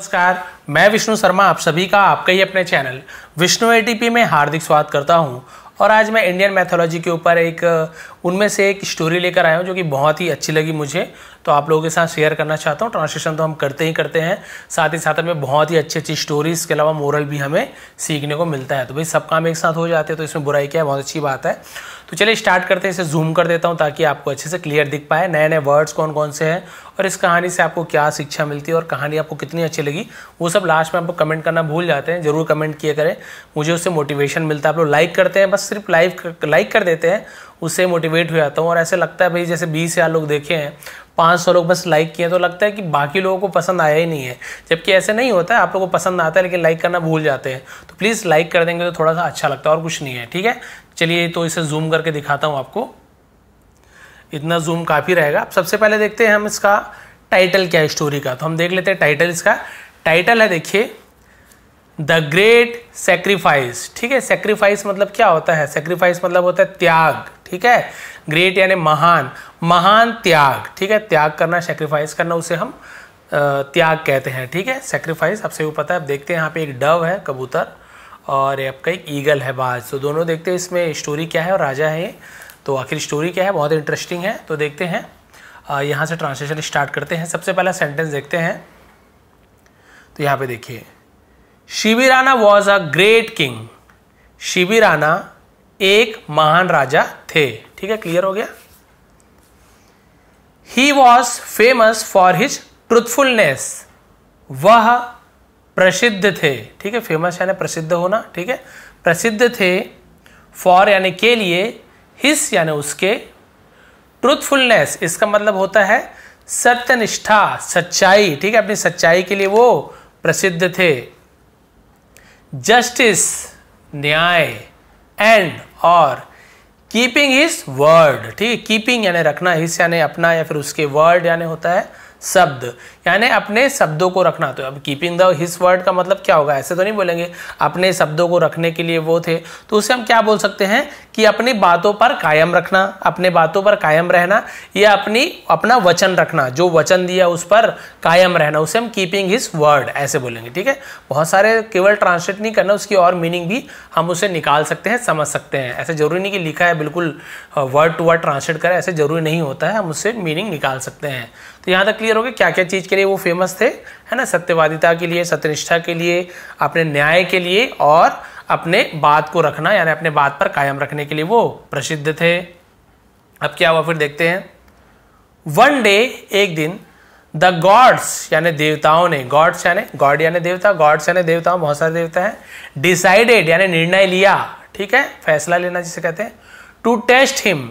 नमस्कार मैं विष्णु शर्मा आप सभी का आपके ही अपने चैनल विष्णु एटीपी में हार्दिक स्वागत करता हूं और आज मैं इंडियन मैथोलॉजी के ऊपर एक उनमें से एक स्टोरी लेकर आया हूं जो कि बहुत ही अच्छी लगी मुझे तो आप लोगों के साथ शेयर करना चाहता हूं ट्रांसलेशन तो हम करते ही करते हैं साथ ही साथ में बहुत ही अच्छी अच्छी स्टोरीज़ के अलावा मोरल भी हमें सीखने को मिलता है तो भाई सब काम एक साथ हो जाते हैं तो इसमें बुराई क्या है बहुत अच्छी बात है तो चलिए स्टार्ट करते हैं इसे जूम कर देता हूँ ताकि आपको अच्छे से क्लियर दिख पाए नए नए वर्ड्स कौन कौन से हैं और इस कहानी से आपको क्या शिक्षा मिलती है और कहानी आपको कितनी अच्छी लगी वो सब लास्ट में आपको कमेंट करना भूल जाते हैं जरूर कमेंट किया करें मुझे उससे मोटिवेशन मिलता है आप लोग लाइक करते हैं बस सिर्फ लाइक लाइक कर देते हैं उससे मोटिवेट हो जाता हूँ और ऐसे लगता है भाई जैसे बीस हज़ार लोग देखे हैं पाँच सौ लोग बस लाइक किए तो लगता है कि बाकी लोगों को पसंद आया ही नहीं है जबकि ऐसे नहीं होता है आप लोगों को पसंद आता है लेकिन लाइक करना भूल जाते हैं तो प्लीज़ लाइक कर देंगे तो थोड़ा सा अच्छा लगता है और कुछ नहीं है ठीक है चलिए तो इसे जूम करके दिखाता हूँ आपको इतना जूम काफ़ी रहेगा अब सबसे पहले देखते हैं हम इसका टाइटल क्या है स्टोरी का तो हम देख लेते हैं टाइटल इसका टाइटल है देखिए द ग्रेट सेक्रीफाइस ठीक है सेक्रीफाइस मतलब क्या होता है सेक्रीफाइस मतलब होता है त्याग ठीक है ग्रेट यानी महान महान त्याग ठीक है त्याग करना सेक्रीफाइस करना उसे हम त्याग कहते हैं ठीक है सेक्रीफाइस आपसे वो पता है अब देखते हैं यहाँ पे एक डव है कबूतर और आपका एक ईगल है बाज तो दोनों देखते हैं इसमें स्टोरी क्या है और राजा है तो आखिर स्टोरी क्या है बहुत इंटरेस्टिंग है तो देखते हैं यहाँ से ट्रांसलेशन स्टार्ट करते हैं सबसे पहला सेंटेंस देखते हैं तो यहाँ पे देखिए Shivirana was a great king Shivirana एक महान राजा थे ठीक है क्लियर हो गया he was famous for his truthfulness वह प्रसिद्ध थे ठीक है फेमस यानी प्रसिद्ध होना ठीक है प्रसिद्ध थे फॉर यानी के लिए हिस यानी उसके ट्रूथफुलनेस इसका मतलब होता है सत्यनिष्ठा सच्चाई ठीक है अपनी सच्चाई के लिए वो प्रसिद्ध थे जस्टिस न्याय एंड और कीपिंग हिस वर्ड ठीक है कीपिंग यानी रखना हिस यानी अपना या फिर उसके वर्ड यानी होता है शब्द यानी अपने शब्दों को रखना तो अब कीपिंग द हिस वर्ड का मतलब क्या होगा ऐसे तो नहीं बोलेंगे अपने शब्दों को रखने के लिए वो थे तो उसे हम क्या बोल सकते हैं कि अपनी बातों पर कायम रखना अपने बातों पर कायम रहना या अपनी अपना वचन रखना जो वचन दिया उस पर कायम रहना उसे हम कीपिंग हिस वर्ड ऐसे बोलेंगे ठीक है बहुत सारे केवल ट्रांसलेट नहीं करना उसकी और मीनिंग भी हम उसे निकाल सकते हैं समझ सकते हैं ऐसे जरूरी नहीं कि लिखा है बिल्कुल वर्ड टू वर्ड ट्रांसलेट करें ऐसे जरूरी नहीं होता है हम उससे मीनिंग निकाल सकते हैं तो यहाँ तक क्लियर हो गया क्या क्या चीज़ के लिए वो फेमस थे है ना सत्यवादिता के लिए सत्यनिष्ठा के लिए अपने न्याय के लिए और अपने बात को रखना यानी अपने बात पर कायम रखने के लिए वो प्रसिद्ध थे अब क्या हुआ फिर देखते हैं वन डे एक दिन द गॉड्स यानी देवताओं ने गॉड्स यानी गॉड यानी देवता गॉड्स यानी देवताओं बहुत सारे देवता हैं डिसाइडेड यानी निर्णय लिया ठीक है फैसला लेना जिसे कहते हैं to test him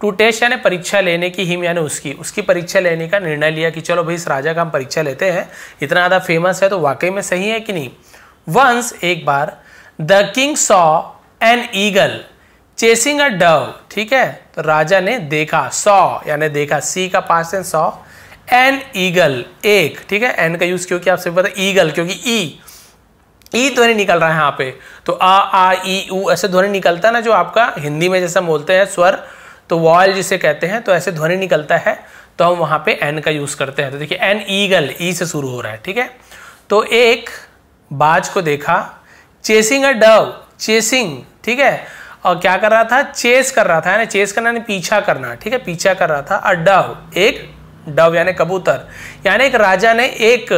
to test यानी परीक्षा लेने की हिम यानी उसकी उसकी परीक्षा लेने का निर्णय लिया कि चलो भाई इस राजा का हम परीक्षा लेते हैं इतना ज़्यादा फेमस है तो वाकई में सही है कि नहीं वंस एक बार the king saw an eagle chasing a dove ठीक है तो राजा ने देखा सॉ यानी देखा सी का पास एंड सॉ एन ईगल एक ठीक है एन का यूज क्योंकि आप सभी पता ईगल क्योंकि ई ई ध्वनि निकल रहा है यहाँ पे तो आ आ ई ऊ ऐसे ध्वनि निकलता है ना जो आपका हिंदी में जैसा बोलते हैं स्वर तो वॉयल जिसे कहते हैं तो ऐसे ध्वनि निकलता है तो हम वहां पे एन का यूज़ करते हैं तो देखिए एन ईगल ई से शुरू हो रहा है ठीक है तो एक बाज को देखा चेसिंग अ डव चेसिंग ठीक है और क्या कर रहा था चेस कर रहा था यानी चेस करना यानी पीछा करना ठीक है पीछा कर रहा था अ डव एक डव यानी कबूतर यानी एक राजा ने एक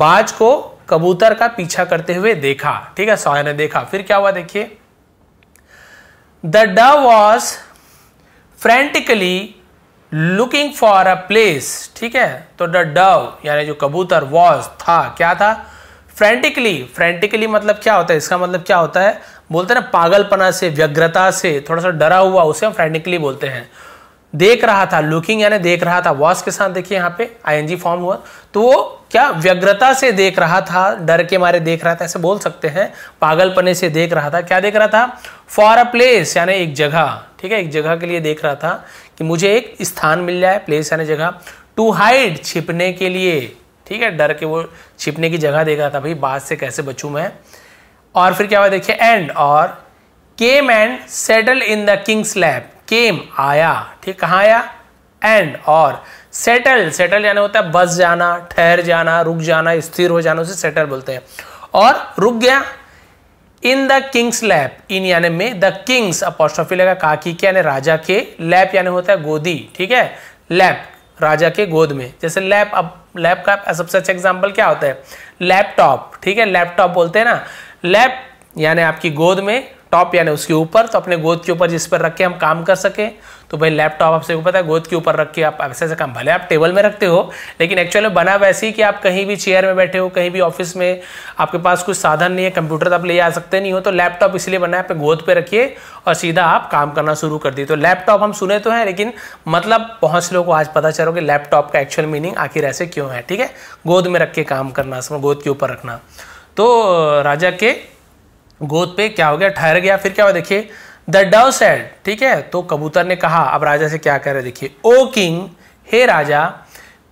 बाज को कबूतर का पीछा करते हुए देखा ठीक है सॉय ने देखा फिर क्या हुआ देखिए the dove was frantically looking for a place ठीक है तो द डव यानी जो कबूतर वॉज था क्या था फ्रेंटिकली फ्रेंटिकली मतलब क्या होता है इसका मतलब क्या होता है बोलते हैं ना पागलपना से व्यग्रता से थोड़ा सा डरा हुआ उसे हम फ्रेंटिकली बोलते हैं देख रहा था लुकिंग यानी देख रहा था वॉस के साथ देखिए यहाँ पे आईएनजी फॉर्म हुआ तो वो क्या व्यग्रता से देख रहा था डर के मारे देख रहा था ऐसे बोल सकते हैं पागलपने से देख रहा था क्या देख रहा था फॉर अ प्लेस यानी एक जगह ठीक है एक जगह के लिए देख रहा था कि मुझे एक स्थान मिल जाए प्लेस यानी जगह टू हाइड छिपने के लिए ठीक है डर के वो छिपने की जगह देख रहा था भाई बात से कैसे बचू मैं और फिर क्या हुआ देखिए एंड और came and settle in the king's lap came आया ठीक कहाँ आया एंड और सेटल सेटल यानी होता है बस जाना ठहर जाना रुक जाना स्थिर हो जाना उसे सेटल बोलते हैं और रुक गया in the king's lap in यानी में द किंग्स अपोस्ट्रॉफी लगा काकी के यानी राजा के लैप यानी होता है गोदी ठीक है लैप राजा के गोद में जैसे लैप अब लैप का सबसे अच्छा एग्जाम्पल क्या होता है लैपटॉप ठीक है लैपटॉप बोलते हैं ना लैप यानी आपकी गोद में टॉप यानी उसके ऊपर तो अपने गोद के ऊपर जिस पर रख के हम काम कर सकें तो भाई लैपटॉप आप सबको पता है गोद के ऊपर रख के आप ऐसे ऐसे काम भले आप टेबल में रखते हो लेकिन एक्चुअल में बना वैसे ही कि आप कहीं भी चेयर में बैठे हो कहीं भी ऑफिस में आपके पास कुछ साधन नहीं है कंप्यूटर तो आप ले आ सकते नहीं हो तो लैपटॉप इसलिए बना है आप गोद पर रखिए और सीधा आप काम करना शुरू कर दिए तो लैपटॉप हम सुने तो हैं लेकिन मतलब बहुत लोगों को आज पता चलो कि लैपटॉप का एक्चुअल मीनिंग आखिर ऐसे क्यों है ठीक है गोद में रख के काम करना गोद के ऊपर रखना तो राजा के गोद पे क्या हो गया ठहर गया फिर क्या हुआ देखिए द डव सेड ठीक है तो कबूतर ने कहा अब राजा से क्या कह रहे देखिए ओ किंग हे राजा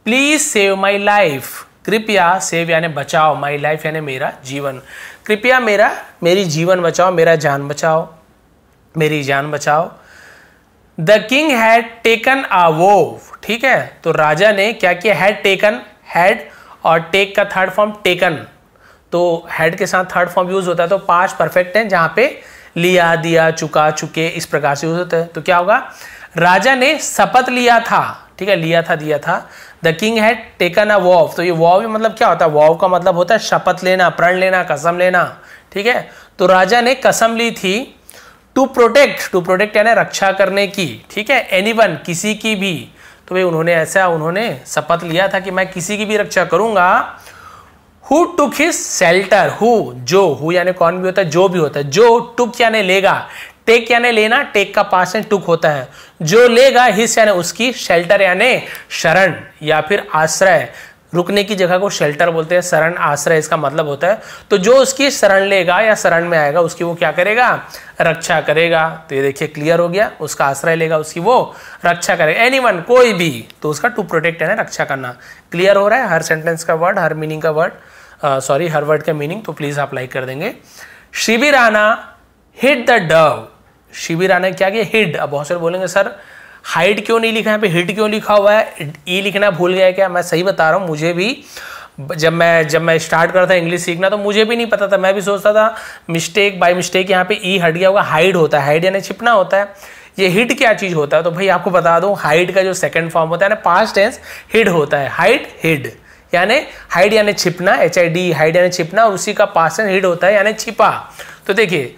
प्लीज सेव माई लाइफ कृपया सेव यानी बचाओ माई लाइफ यानी मेरा जीवन कृपया मेरा मेरी जीवन बचाओ मेरा जान बचाओ मेरी जान बचाओ द किंग हैड टेकन आ वो ठीक है तो राजा ने क्या किया हैड टेकन हैड और टेक का थर्ड फॉर्म टेकन तो हेड के साथ थर्ड फॉर्म यूज होता है तो पास परफेक्ट है जहां पे लिया दिया चुका चुके इस प्रकार से यूज होता है तो क्या होगा राजा ने शपथ लिया था ठीक है लिया था दिया था the king had taken a vow तो ये वॉव मतलब क्या होता है वॉव का मतलब होता है शपथ लेना प्रण लेना कसम लेना ठीक है तो राजा ने कसम ली थी टू प्रोटेक्ट टू प्रोटेक्ट यानी रक्षा करने की ठीक है एनी किसी की भी तो भाई उन्होंने ऐसा उन्होंने शपथ लिया था कि मैं किसी की भी रक्षा करूंगा who took his shelter who जो हु यानी कौन भी होता है जो भी होता है जो टुक यानी लेगा टेक यानी लेना टेक का पास है टुक होता है जो लेगा हिस यानी उसकी शेल्टर यानी शरण या फिर आश्रय रुकने की जगह को शेल्टर बोलते हैं शरण आश्रय इसका मतलब होता है तो जो उसकी शरण लेगा या शरण में आएगा उसकी वो क्या करेगा रक्षा करेगा तो ये देखिए क्लियर हो गया उसका आश्रय लेगा उसकी वो रक्षा करेगा एनी कोई भी तो उसका टू प्रोटेक्ट है ना रक्षा करना क्लियर हो रहा है हर सेंटेंस का वर्ड हर मीनिंग का वर्ड सॉरी हर वर्ड का मीनिंग तो प्लीज़ आप लाइक कर देंगे Shibirana hid the dove Shibirana क्या किया हिड अब बहुत सारे बोलेंगे सर हाइट क्यों नहीं लिखा है पे हिट क्यों लिखा हुआ है ई e लिखना भूल गया क्या मैं सही बता रहा हूँ मुझे भी जब मैं जब मैं स्टार्ट करता इंग्लिश सीखना तो मुझे भी नहीं पता था मैं भी सोचता था मिस्टेक बाय मिस्टेक यहाँ पे ई e हट गया होगा हाइड होता है हाइड यानी छिपना होता है ये हिट क्या चीज़ होता है तो भाई आपको बता दूँ हाइड का जो सेकंड फॉर्म होता है ना पास्ट टेंस हिड होता है हाइड हिड यानी हाइड यानी छिपना एच आई डी हाइड यानी छिपना और उसी का पासन हिड होता है यानी छिपा तो देखिए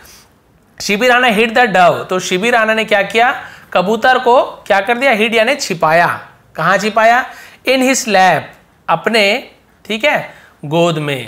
शिबिर आना हिट द डव तो शिबिर आना ने क्या किया कबूतर को क्या कर दिया हिट यानी छिपाया कहाँ छिपाया इन हिज लैब अपने ठीक है गोद में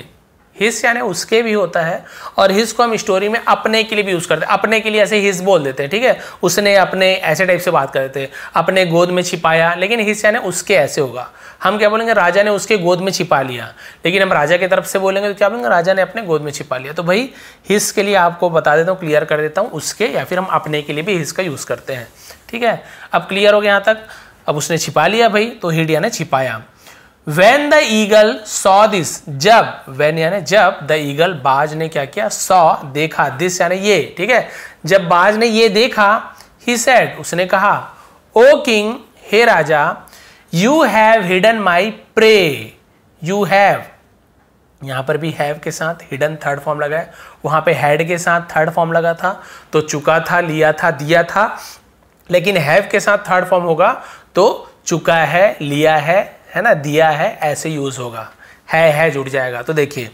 हिस यानी उसके भी होता है और हिस को हम स्टोरी में अपने के लिए भी यूज़ करते हैं अपने के लिए ऐसे हिस बोल देते हैं ठीक है उसने अपने ऐसे टाइप से बात करते हैं अपने गोद में छिपाया लेकिन हिस यानी उसके ऐसे होगा हम क्या बोलेंगे राजा ने उसके गोद में छिपा लिया लेकिन हम राजा की तरफ से बोलेंगे तो क्या बोलेंगे राजा ने अपने गोद में छिपा लिया तो भाई हिस के लिए आपको बता देता हूँ क्लियर कर देता हूँ उसके या फिर हम अपने के लिए भी हिस का यूज़ करते हैं ठीक है अब क्लियर हो गया यहाँ तक अब उसने छिपा लिया भाई तो हिड यानी छिपाया when the eagle saw this जब वेन यानी जब द ईगल बाज ने क्या किया सॉ देखा दिस यानी ये ठीक है जब बाज ने ये देखा ही सेड उसने कहा ओ किंग हे राजा you have hidden my prey you have यहां पर भी हैव के साथ हिडन थर्ड फॉर्म लगा है वहां पे हैड के साथ थर्ड फॉर्म लगा था तो चुका था लिया था दिया था लेकिन हैव के साथ थर्ड फॉर्म होगा तो चुका है लिया है है ना दिया है ऐसे यूज होगा है है जुड़ जाएगा तो देखिए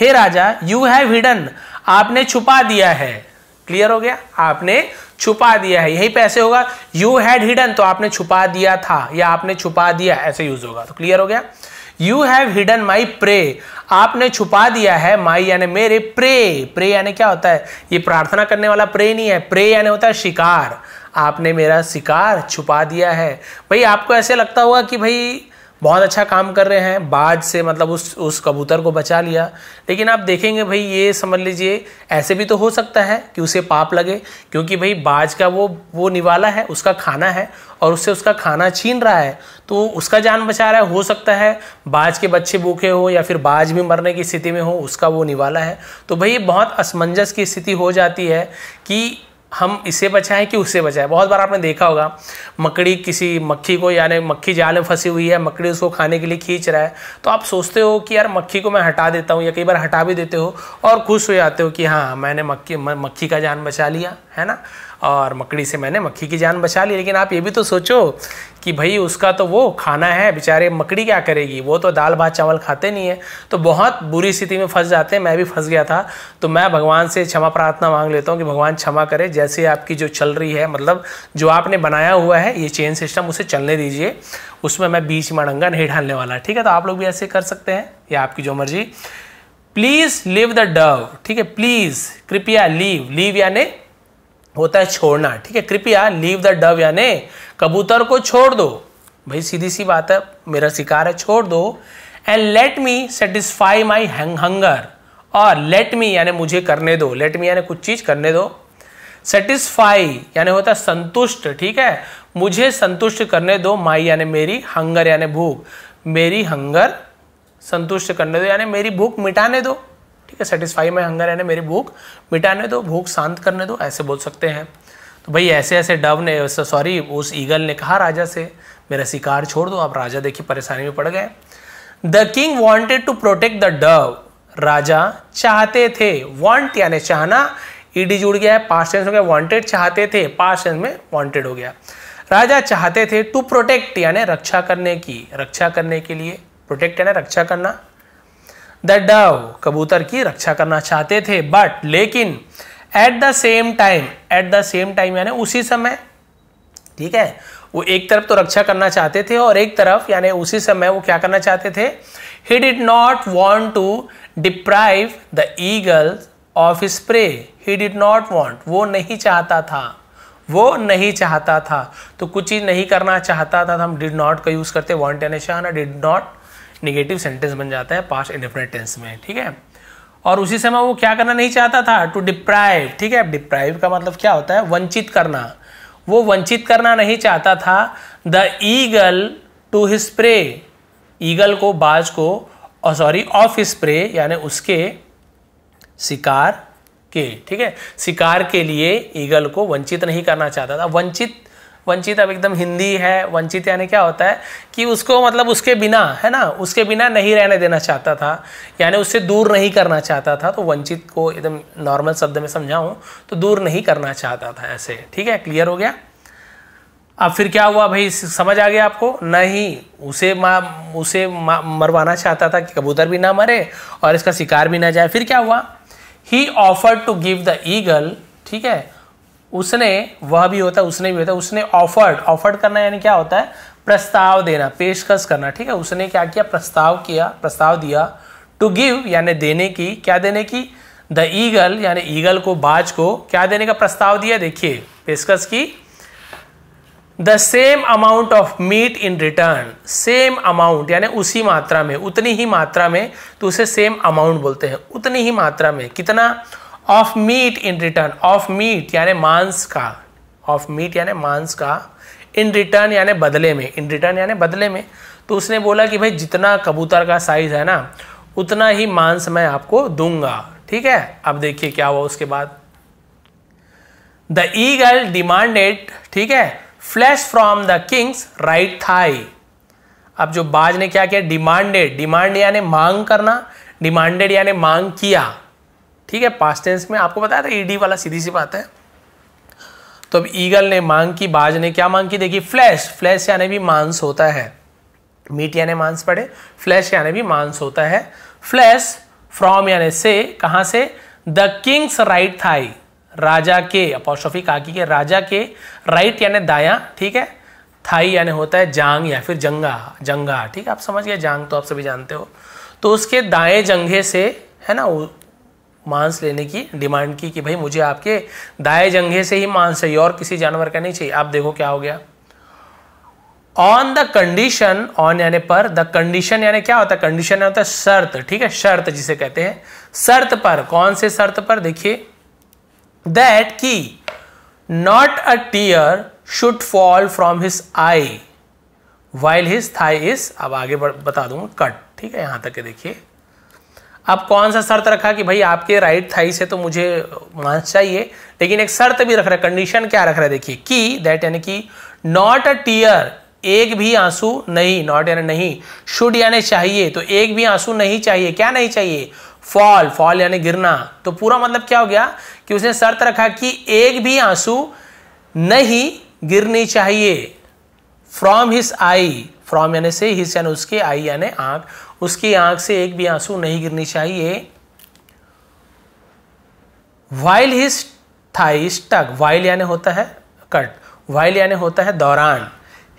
हे राजा यू हैव हिडन आपने छुपा दिया है क्लियर हो गया आपने छुपा दिया है यही पैसे होगा यू हैड हिडन तो आपने छुपा दिया था या आपने छुपा दिया ऐसे यूज होगा तो क्लियर हो गया you have hidden my prey आपने छुपा दिया है माई यानी मेरे प्रे प्रे यानी क्या होता है ये प्रार्थना करने वाला प्रे नहीं है प्रे यानी होता है शिकार आपने मेरा शिकार छुपा दिया है भाई आपको ऐसे लगता होगा कि भाई बहुत अच्छा काम कर रहे हैं बाज से मतलब उस उस कबूतर को बचा लिया लेकिन आप देखेंगे भाई ये समझ लीजिए ऐसे भी तो हो सकता है कि उसे पाप लगे क्योंकि भाई बाज का वो वो निवाला है उसका खाना है और उससे उसका खाना छीन रहा है तो उसका जान बचा रहा है हो सकता है बाज के बच्चे भूखे हो या फिर बाज भी मरने की स्थिति में हो उसका वो निवाला है तो भाई ये बहुत असमंजस की स्थिति हो जाती है कि हम इसे बचाएं कि उससे बचाएं बहुत बार आपने देखा होगा मकड़ी किसी मक्खी को यानी मक्खी जाल में फंसी हुई है मकड़ी उसको खाने के लिए खींच रहा है तो आप सोचते हो कि यार मक्खी को मैं हटा देता हूँ या कई बार हटा भी देते हो और खुश हो जाते हो कि हाँ मैंने मक्खी मक्खी का जान बचा लिया है ना और मकड़ी से मैंने मक्खी की जान बचा ली लेकिन आप ये भी तो सोचो कि भाई उसका तो वो खाना है बेचारे मकड़ी क्या करेगी वो तो दाल भात चावल खाते नहीं है तो बहुत बुरी स्थिति में फंस जाते हैं मैं भी फंस गया था तो मैं भगवान से क्षमा प्रार्थना मांग लेता हूँ कि भगवान क्षमा करे जैसे आपकी जो चल रही है मतलब जो आपने बनाया हुआ है ये चेन सिस्टम उसे चलने दीजिए उसमें मैं बीच मड़ंगा नहीं ढालने वाला ठीक है तो आप लोग भी ऐसे कर सकते हैं या आपकी जो मर्जी प्लीज़ लिव द डव ठीक है प्लीज़ कृपया लीव लीव यानी होता है छोड़ना ठीक है कृपया लीव द डव यानी कबूतर को छोड़ दो भाई सीधी सी बात है मेरा शिकार है छोड़ दो and let me satisfy my hunger और लेट मी यानी मुझे करने दो लेट मी यानी कुछ चीज़ करने दो सेटिस्फाई यानी होता है संतुष्ट ठीक है मुझे संतुष्ट करने दो माई यानी मेरी हंगर यानी भूख मेरी हंगर संतुष्ट करने दो यानी मेरी भूख मिटाने दो ठीक है सेटिस्फाई माई हंगर ना मेरी भूख मिटाने दो भूख शांत करने दो ऐसे बोल सकते हैं तो भाई ऐसे ऐसे डव ने सॉरी उस ईगल ने कहा राजा से मेरा शिकार छोड़ दो आप राजा देखिए परेशानी में पड़ गए the king wanted to protect the dove राजा चाहते थे वॉन्ट यानी चाहना ईडी जुड़ गया है पास्ट टेंस हो गया वॉन्टेड चाहते थे पास्ट टेंस में वॉन्टेड हो गया राजा चाहते थे टू प्रोटेक्ट यानी रक्षा करने की रक्षा करने के लिए प्रोटेक्ट यानी रक्षा करना द डव कबूतर की रक्षा करना चाहते थे बट लेकिन at the same time at the same time यानी उसी समय ठीक है वो एक तरफ तो रक्षा करना चाहते थे और एक तरफ यानी उसी समय वो क्या करना चाहते थे he did not want to deprive the eagle of prey he did not want वो नहीं चाहता था वो नहीं चाहता था तो कुछ चीज़ नहीं करना चाहता था, तो हम डिड नॉट का यूज़ करते वॉन्ट यानी चाहना डिड नॉट निगेटिव सेंटेंस बन जाता है पास्ट इंडिफिनेट टेंस में ठीक है और उसी समय वो क्या करना नहीं चाहता था टू डिप्राइव ठीक है डिप्राइव का मतलब क्या होता है वंचित करना वो वंचित करना नहीं चाहता था the eagle to his prey eagle को बाज को सॉरी ऑफ स्प्रे यानी उसके शिकार के ठीक है शिकार के लिए ईगल को वंचित नहीं करना चाहता था वंचित वंचित अब एकदम हिंदी है वंचित यानी क्या होता है कि उसको मतलब उसके बिना है ना उसके बिना नहीं रहने देना चाहता था यानी उससे दूर नहीं करना चाहता था तो वंचित को एकदम नॉर्मल शब्द में समझाऊँ तो दूर नहीं करना चाहता था ऐसे ठीक है क्लियर हो गया अब फिर क्या हुआ भाई समझ आ गया आपको नहीं उसे माँ उसे मा, मरवाना चाहता था कि कबूतर भी ना मरे और इसका शिकार भी ना जाए फिर क्या हुआ he offer to give the eagle ठीक है उसने वह भी होता है उसने भी होता है उसने ऑफर्ड ऑफर्ड करना यानी क्या होता है प्रस्ताव देना पेशकश करना ठीक है उसने क्या किया प्रस्ताव किया प्रस्ताव दिया टू गिव यानी देने की क्या देने की द ईगल यानी ईगल को बाज को क्या देने का प्रस्ताव दिया देखिए पेशकश की the same amount of meat in return same amount यानी उसी मात्रा में उतनी ही मात्रा में तो उसे सेम अमाउंट बोलते हैं उतनी ही मात्रा में कितना of meat in return of meat यानी मांस का ऑफ मीट यानी मांस का इन रिटर्न यानी बदले में इन रिटर्न यानी बदले में तो उसने बोला कि भाई जितना कबूतर का साइज है ना उतना ही मांस मैं आपको दूंगा ठीक है अब देखिए क्या हुआ उसके बाद द ईगल डिमांडेड ठीक है flesh from the king's right thigh अब जो बाज ने क्या किया डिमांडेड डिमांड यानी मांग करना डिमांडेड यानी मांग किया ठीक है पास्ट टेंस में आपको बताया था ईडी वाला सीधी सी बात है तो अब ईगल ने मांग की बाज ने क्या मांग की देखी फ्लैश फ्लैश यानी भी मांस होता है मीट यानी मांस पड़े फ्लैश यानी भी मांस होता है फ्लैश फ्रॉम यानी से कहाँ से द किंग्स राइट थाई राजा के अपोस्ट्रॉफी काकी के राजा के राइट यानी दाया ठीक है थाई यानी होता है जांग या फिर जंगा जंगा ठीक है आप समझ गए जांग तो आप सभी जानते हो तो उसके दाएं जंगे से है ना मांस लेने की डिमांड की कि भाई मुझे आपके दाए जंगे से ही मांस चाहिए और किसी जानवर का नहीं चाहिए आप देखो क्या हो गया ऑन द कंडीशन ऑन यानी पर द कंडीशन यानी क्या होता है कंडीशन होता है शर्त ठीक है शर्त जिसे कहते हैं शर्त पर कौन से शर्त पर देखिए दैट की not a tear should fall from his eye while his thigh is अब आगे बता दूंगा कट ठीक है यहां तक देखिए आप कौन सा शर्त रखा कि भाई आपके राइट थाई से तो मुझे मांस चाहिए लेकिन एक शर्त भी रख रहा है कंडीशन क्या रख रहा है देखिए कि दैट यानी कि नॉट अ टीयर एक भी आंसू नहीं नॉट यानी नहीं शुड यानी चाहिए तो एक भी आंसू नहीं चाहिए क्या नहीं चाहिए फॉल फॉल यानी गिरना तो पूरा मतलब क्या हो गया कि उसने शर्त रखा कि एक भी आंसू नहीं गिरनी चाहिए फ्रॉम हिस आई फ्रॉम यानी से हिस यानी उसके आई यानी आंख उसकी आंख से एक भी आंसू नहीं गिरनी चाहिए while his thigh stuck while यानी होता है कट वाइल यानी होता है दौरान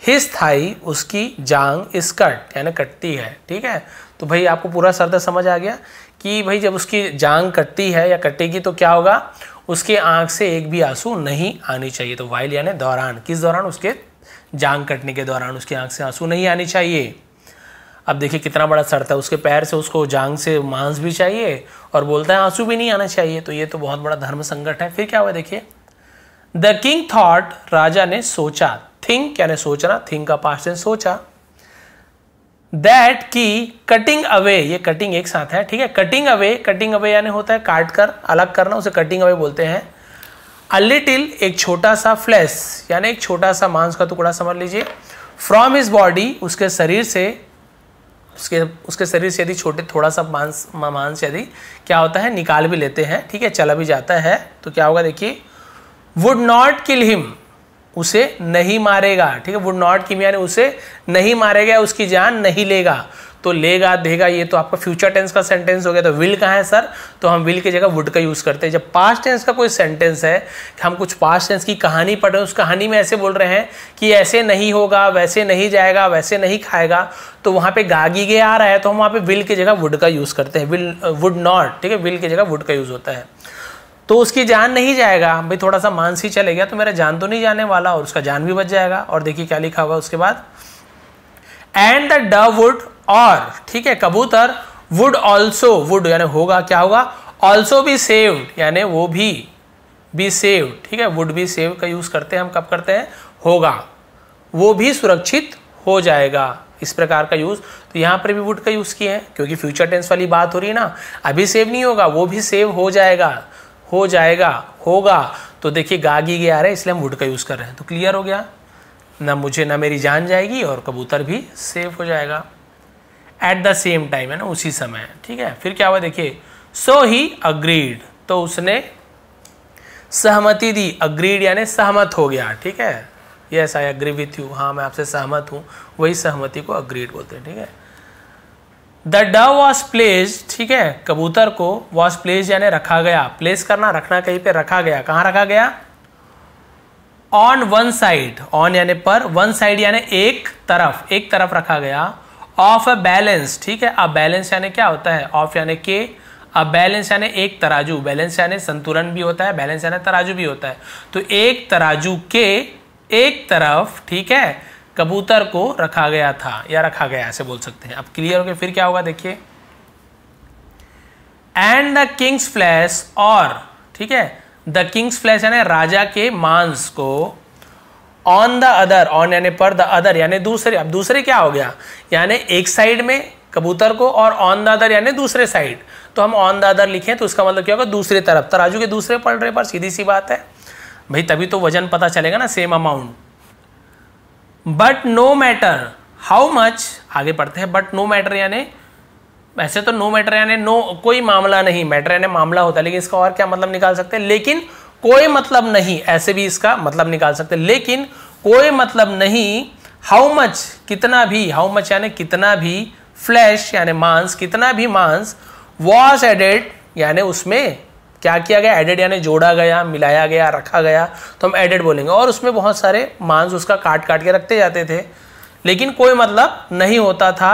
हिज थाई उसकी जांग इस कट यानी कटती है ठीक है तो भाई आपको पूरा सरदा समझ आ गया कि भाई जब उसकी जांग कटती है या कटेगी तो क्या होगा उसके आंख से एक भी आंसू नहीं आनी चाहिए तो वाइल यानी दौरान किस दौरान उसके जांग कटने के दौरान उसकी आंख से आंसू नहीं आनी चाहिए अब देखिए कितना बड़ा सड़ता है उसके पैर से उसको जांग से मांस भी चाहिए और बोलता है आंसू भी नहीं आना चाहिए तो ये तो बहुत बड़ा धर्म संकट है फिर क्या हुआ देखिए द किंग थॉट राजा ने सोचा थिंक क्या सोचना थिंक का पास्ट सोचा दैट की कटिंग अवे ये कटिंग एक साथ है ठीक है कटिंग अवे कटिंग अवे यानी होता है काट कर अलग करना उसे कटिंग अवे बोलते हैं अ लिटिल एक छोटा सा फ्लैश यानी एक छोटा सा मांस का टुकड़ा समझ लीजिए फ्रॉम हिज बॉडी उसके शरीर से उसके उसके शरीर से यदि छोटे थोड़ा सा मांस मांस यदि क्या होता है निकाल भी लेते हैं ठीक है चला भी जाता है तो क्या होगा देखिए वुड नॉट किल हिम उसे नहीं मारेगा ठीक है वुड नॉट किम यानी उसे नहीं मारेगा उसकी जान नहीं लेगा तो लेगा देगा ये तो आपका फ्यूचर टेंस का सेंटेंस हो गया तो विल कहाँ है सर तो हम विल की जगह वुड का यूज़ करते हैं जब पास्ट टेंस का कोई सेंटेंस है कि हम कुछ पास्ट टेंस की कहानी पढ़ रहे हैं उस कहानी में ऐसे बोल रहे हैं कि ऐसे नहीं होगा वैसे नहीं जाएगा वैसे नहीं खाएगा तो वहाँ पे गागी गे आ रहा है तो हम वहाँ पे विल की जगह वुड का यूज़ करते हैं विल वुड नॉट ठीक है विल की जगह वुड का यूज़ होता है तो उसकी जान नहीं जाएगा भाई थोड़ा सा मानस ही चले गया तो मेरा जान तो नहीं जाने वाला और उसका जान भी बच जाएगा और देखिए क्या लिखा हुआ उसके बाद एंड द ड वुड और ठीक है कबूतर वुड ऑल्सो वुड यानी होगा क्या होगा ऑल्सो भी सेव्ड यानी वो भी बी सेव ठीक है वुड बी सेव का यूज़ करते हैं हम कब करते हैं होगा वो भी सुरक्षित हो जाएगा इस प्रकार का यूज़ तो यहां पर भी वुड का यूज़ किया है क्योंकि फ्यूचर टेंस वाली बात हो रही है ना अभी सेव नहीं होगा वो भी सेव हो जाएगा हो जाएगा होगा तो देखिए गागी गया है इसलिए हम वुड का यूज़ कर रहे हैं तो क्लियर हो गया ना मुझे ना मेरी जान जाएगी और कबूतर भी सेव हो जाएगा एट द सेम टाइम है ना उसी समय ठीक है फिर क्या हुआ देखिए सो ही अग्रीड तो उसने सहमति दी अग्रीड यानी सहमत हो गया ठीक है yes I agree with you हाँ मैं आपसे सहमत हूँ वही सहमति को अग्रीड बोलते हैं ठीक है द ड वॉज प्लेस ठीक है कबूतर को वॉज प्लेस यानी रखा गया प्लेस करना रखना कहीं पे रखा गया कहाँ रखा गया ऑन वन साइड ऑन यानी पर वन साइड यानी एक तरफ एक तरफ रखा गया ऑफ अ बैलेंस ठीक है अब बैलेंस यानी क्या होता है ऑफ यानी के अब बैलेंस यानी एक तराजू बैलेंस यानी संतुलन भी होता है बैलेंस यानी तराजू भी होता है तो एक तराजू के एक तरफ ठीक है कबूतर को रखा गया था या रखा गया ऐसे बोल सकते हैं अब क्लियर हो गया फिर क्या होगा देखिए एंड द किंग्स फ्लैश और ठीक है द किंग्स फ्लैश यानी राजा के मांस को ऑन द अदर ऑन यानी पर द अदर यानी दूसरे अब दूसरे क्या हो गया यानी एक साइड में कबूतर को और ऑन द अदर यानी दूसरे साइड तो हम ऑन द अदर लिखे तो उसका मतलब क्या होगा दूसरे तरफ तराजू तो के दूसरे पलड़े पर सीधी सी बात है भाई तभी तो वजन पता चलेगा ना same amount but no matter how much आगे पढ़ते हैं बट नो मैटर यानी वैसे तो नो मैटर यानी नो कोई मामला नहीं मैटर यानी मामला होता है लेकिन इसका और क्या मतलब निकाल सकते हैं लेकिन कोई मतलब नहीं ऐसे भी इसका मतलब निकाल सकते लेकिन कोई मतलब नहीं हाउ मच कितना भी हाउ मच यानी कितना भी फ्लैश यानी मांस कितना भी मांस वॉज एडेड यानी उसमें क्या किया गया एडेड यानी जोड़ा गया मिलाया गया रखा गया तो हम एडेड बोलेंगे और उसमें बहुत सारे मांस उसका काट काट के रखते जाते थे लेकिन कोई मतलब नहीं होता था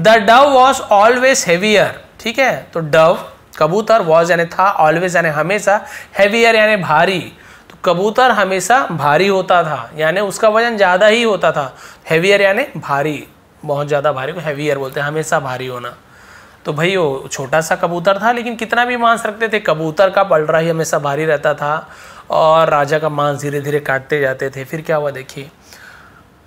the dove was always heavier ठीक है तो डव कबूतर वॉज यानी था ऑलवेज यानी हमेशा हैवियर यानी भारी तो कबूतर हमेशा भारी होता था यानी उसका वजन ज़्यादा ही होता था हैवियर यानी भारी बहुत ज़्यादा भारी को हैवियर बोलते हैं हमेशा भारी होना तो भाई वो छोटा सा कबूतर था लेकिन कितना भी मांस रखते थे कबूतर का पलड़ा ही हमेशा भारी रहता था और राजा का मांस धीरे धीरे काटते जाते थे फिर क्या हुआ देखिए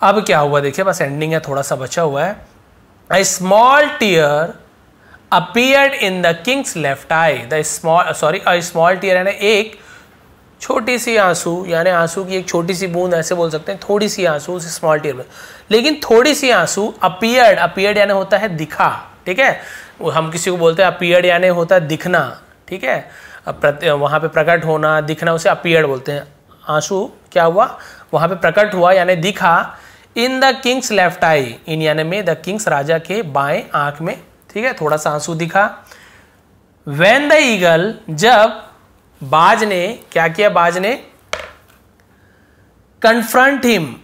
अब क्या हुआ देखिए बस एंडिंग है थोड़ा सा बचा हुआ है small tear appeared in the king's left eye the small sorry a small tear यानी एक छोटी सी आंसू यानी आंसू की एक छोटी सी बूंद ऐसे बोल सकते हैं थोड़ी सी आंसू उस स्मॉल टीयर में लेकिन थोड़ी सी आंसू अपियर्ड अपियर्ड यानी होता है दिखा ठीक है हम किसी को बोलते हैं अपियर्ड यानी होता है दिखना ठीक है वहाँ पे प्रकट होना दिखना उसे अपियर्ड बोलते हैं आंसू क्या हुआ वहाँ पे प्रकट हुआ यानी दिखा in the king's left eye in यानी में द किंग्स राजा के बाएं आंख में ठीक है थोड़ा सा आंसू दिखा वेन द ईगल जब बाज ने क्या किया बाज ने कन्फ्रंट हिम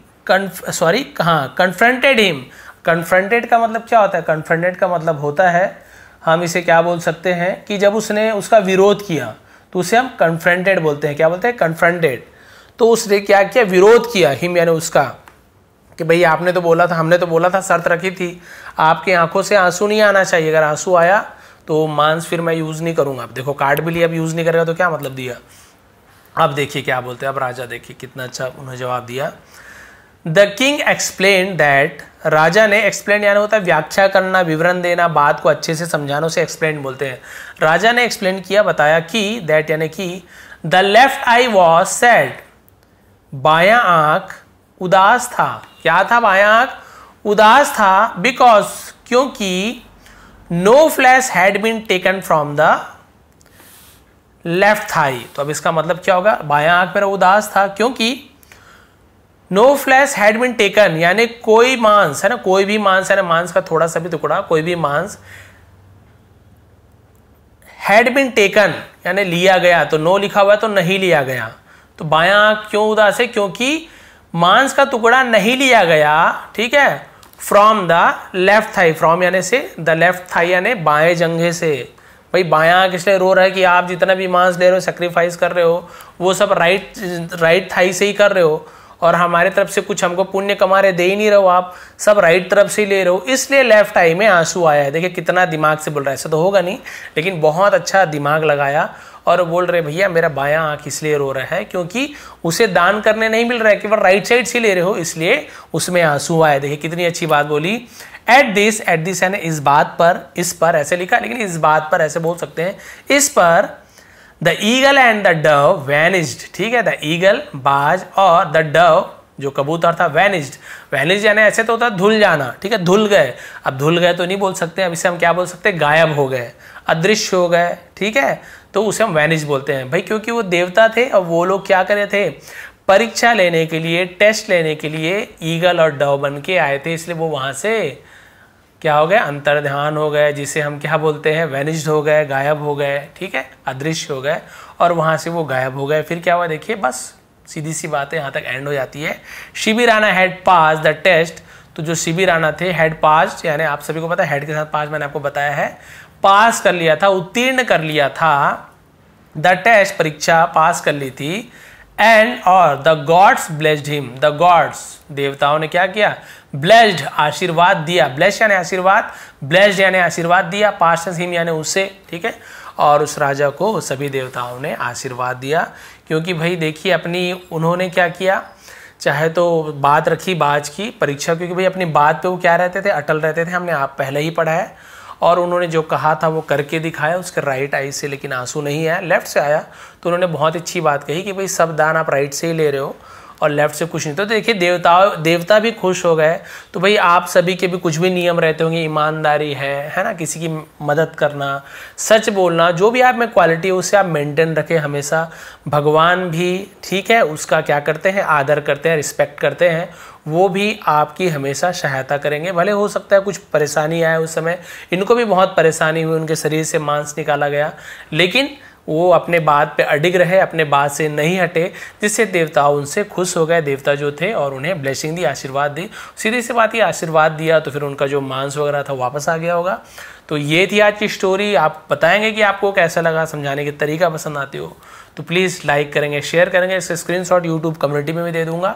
सॉरी हाँ कन्फ्रंटेड हिम कन्फ्रंटेड का मतलब क्या होता है कन्फ्रंटेड का मतलब होता है हम इसे क्या बोल सकते हैं कि जब उसने उसका विरोध किया तो उसे हम कन्फ्रंटेड बोलते हैं क्या बोलते हैं कन्फ्रंटेड तो उसने क्या किया विरोध किया हिम यानी उसका कि भाई आपने तो बोला था हमने तो बोला था शर्त रखी थी आपकी आंखों से आंसू नहीं आना चाहिए अगर आंसू आया तो मांस फिर मैं यूज़ नहीं करूँगा आप देखो कार्ड भी लिया अब यूज़ नहीं करेगा तो क्या मतलब दिया अब देखिए क्या बोलते हैं अब राजा देखिए कितना अच्छा उन्होंने जवाब दिया द किंग एक्सप्लेन दैट राजा ने एक्सप्लेन यानी होता है व्याख्या करना विवरण देना बात को अच्छे से समझाना उसे एक्सप्लेन बोलते हैं राजा ने एक्सप्लेन किया बताया कि दैट यानी कि the left eye was sad बाया आंख उदास था क्या था बाया आंख उदास था बिकॉज क्योंकि no flesh had been taken from the left thigh तो अब इसका मतलब क्या होगा बाया आंख मेरा उदास था क्योंकि no flesh had been taken यानी कोई मांस है ना कोई भी मांस है ना मांस का थोड़ा सा भी टुकड़ा कोई भी मांस हैड बिन टेकन यानी लिया गया तो नो लिखा हुआ है तो नहीं लिया गया तो बाया आंख क्यों उदास है क्योंकि मांस का टुकड़ा नहीं लिया गया ठीक है from the left thigh from यानी से द लेफ्ट थाई यानी बाएं जंघे से भाई बाया आँख रो रहा है कि आप जितना भी मांस ले रहे हो सेक्रीफाइस कर रहे हो वो सब राइट राइट थाई से ही कर रहे हो और हमारे तरफ से कुछ हमको पुण्य कमा रहे दे ही नहीं रहे हो आप सब राइट तरफ से ही ले रहे हो इसलिए लेफ्ट आई में आंसू आया है देखिए कितना दिमाग से बोल रहा है ऐसा तो होगा नहीं लेकिन बहुत अच्छा दिमाग लगाया और बोल रहे भैया मेरा बाया आंख इसलिए रो रहा है क्योंकि उसे दान करने नहीं मिल रहा है केवल राइट साइड से ले रहे हो इसलिए उसमें आंसू आए देखिए कितनी अच्छी बात बोली एट दिस एट दिस है इस बात पर इस पर ऐसे लिखा लेकिन इस बात पर ऐसे बोल सकते हैं इस पर the eagle and the dove vanished ठीक है द ईगल बाज और द डव जो कबूतर था वैनिस्ड वैनिस्ड यानी ऐसे तो होता है धुल जाना ठीक है धुल गए अब धुल गए तो नहीं बोल सकते अब इसे हम क्या बोल सकते गायब हो गए अदृश्य हो गए ठीक है तो उसे हम वैनिज बोलते हैं भाई क्योंकि वो देवता थे और वो लोग क्या करे थे परीक्षा लेने के लिए टेस्ट लेने के लिए ईगल और डव बन के आए थे इसलिए वो वहाँ से क्या हो गए अंतर्ध्यान हो गए जिसे हम क्या बोलते हैं वैनिज हो गए गायब हो गए ठीक है अदृश्य हो गए और वहाँ से वो गायब हो गए फिर क्या हुआ देखिए बस सीधी सी बात है यहाँ तक एंड हो जाती है शिविर आना हैड पास द टेस्ट तो जो शिविर आना थे हेड पास्ट यानी आप सभी को पता है हेड के साथ पास मैंने आपको बताया है पास कर लिया था उत्तीर्ण कर लिया था द टेस्ट परीक्षा पास कर ली थी एंड और the gods blessed him the gods देवताओं ने क्या किया ब्लेस्ड आशीर्वाद दिया ब्लेस्ड यानी आशीर्वाद ब्लेस्ड यानी आशीर्वाद दिया पास हिम यानी उसे ठीक है और उस राजा को सभी देवताओं ने आशीर्वाद दिया क्योंकि भाई देखिए अपनी उन्होंने क्या किया चाहे तो बात रखी बाज की परीक्षा क्योंकि भाई अपनी बात पे वो क्या रहते थे अटल रहते थे हमने आप पहले ही पढ़ा है और उन्होंने जो कहा था वो करके दिखाया उसके राइट आई से लेकिन आंसू नहीं आया लेफ्ट से आया तो उन्होंने बहुत अच्छी बात कही कि भाई सब दान आप राइट से ही ले रहे हो और लेफ्ट से कुछ नहीं तो देखिए देवता देवता भी खुश हो गए तो भाई आप सभी के भी कुछ भी नियम रहते होंगे ईमानदारी है है ना किसी की मदद करना सच बोलना जो भी आप में क्वालिटी है उसे आप मेंटेन रखें हमेशा भगवान भी ठीक है उसका क्या करते हैं आदर करते हैं रिस्पेक्ट करते हैं वो भी आपकी हमेशा सहायता करेंगे भले हो सकता है कुछ परेशानी आए उस समय इनको भी बहुत परेशानी हुई उनके शरीर से मांस निकाला गया लेकिन वो अपने बात पे अडिग रहे अपने बात से नहीं हटे जिससे देवता उनसे खुश हो गए देवता जो थे और उन्हें ब्लेसिंग दी आशीर्वाद दी सीधी सी बात ही आशीर्वाद दिया तो फिर उनका जो मांस वगैरह था वापस आ गया होगा तो ये थी आज की स्टोरी आप बताएंगे कि आपको कैसा लगा समझाने का तरीका पसंद आती हो तो प्लीज़ लाइक करेंगे शेयर करेंगे इसका स्क्रीन शॉट यूट्यूब कम्युनिटी में भी दे दूंगा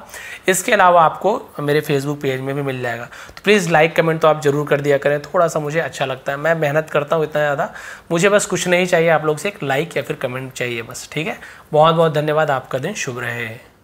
इसके अलावा आपको मेरे फेसबुक पेज में भी मिल जाएगा तो प्लीज़ लाइक कमेंट तो आप ज़रूर कर दिया करें थोड़ा सा मुझे अच्छा लगता है मैं मेहनत करता हूँ इतना ज़्यादा मुझे बस कुछ नहीं चाहिए आप लोग से एक लाइक या फिर कमेंट चाहिए बस ठीक है बहुत बहुत धन्यवाद आपका दिन शुभ रहे